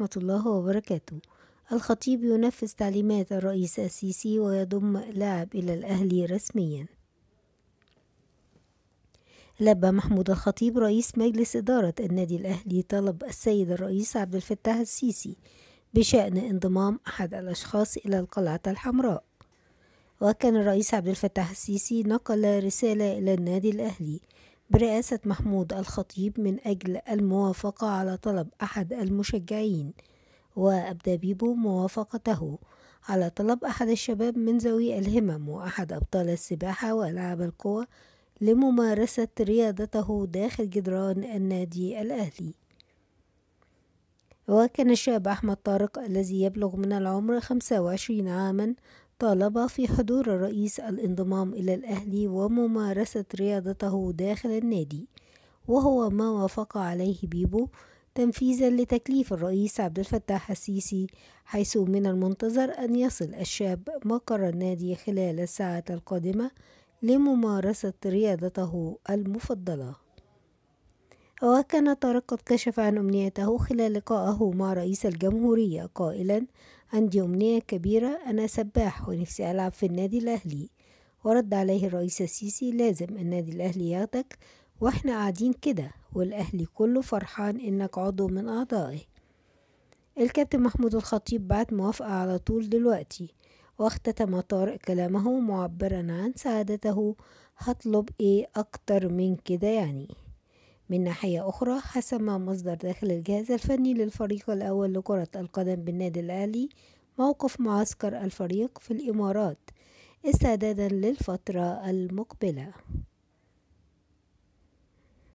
ورحمة الله وبركاته الخطيب ينفذ تعليمات الرئيس السيسي ويضم لاعب إلى الأهلي رسمياً لبى محمود الخطيب رئيس مجلس إدارة النادي الأهلي طلب السيد الرئيس عبد الفتاح السيسي بشأن انضمام أحد الأشخاص إلى القلعة الحمراء وكان الرئيس عبد الفتاح السيسي نقل رسالة إلى النادي الأهلي برئاسة محمود الخطيب من أجل الموافقة على طلب أحد المشجعين وأبدى بيبو موافقته على طلب أحد الشباب من ذوي الهمم وأحد أبطال السباحة وألعاب القوى لممارسة رياضته داخل جدران النادي الأهلي وكان الشاب أحمد طارق الذي يبلغ من العمر 25 عاما طالب في حضور الرئيس الانضمام إلى الأهلي وممارسة رياضته داخل النادي وهو ما وافق عليه بيبو تنفيذا لتكليف الرئيس عبد الفتاح السيسي حيث من المنتظر أن يصل الشاب مقر النادي خلال الساعات القادمة لممارسة رياضته المفضلة وكان طارق قد كشف عن أمنيته خلال لقائه مع رئيس الجمهورية قائلا عندي أمنية كبيرة أنا سباح ونفسي ألعب في النادي الأهلي ورد عليه الرئيس السيسي لازم النادي الأهلي ياخدك واحنا قاعدين كده والأهلي كله فرحان إنك عضو من أعضائه الكابتن محمود الخطيب بعت موافقة على طول دلوقتي واختتم طارق كلامه معبرا عن سعادته هطلب ايه اكتر من كده يعني من ناحية أخرى حسم مصدر داخل الجهاز الفني للفريق الأول لكرة القدم بالنادي الأهلي موقف معسكر الفريق في الإمارات استعدادا للفترة المقبلة